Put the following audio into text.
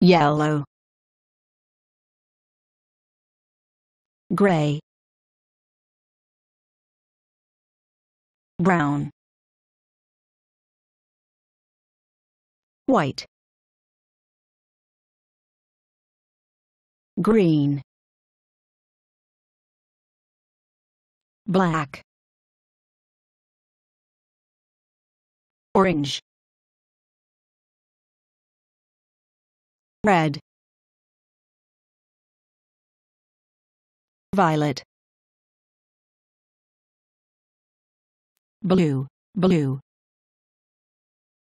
yellow gray brown white green black orange red violet blue blue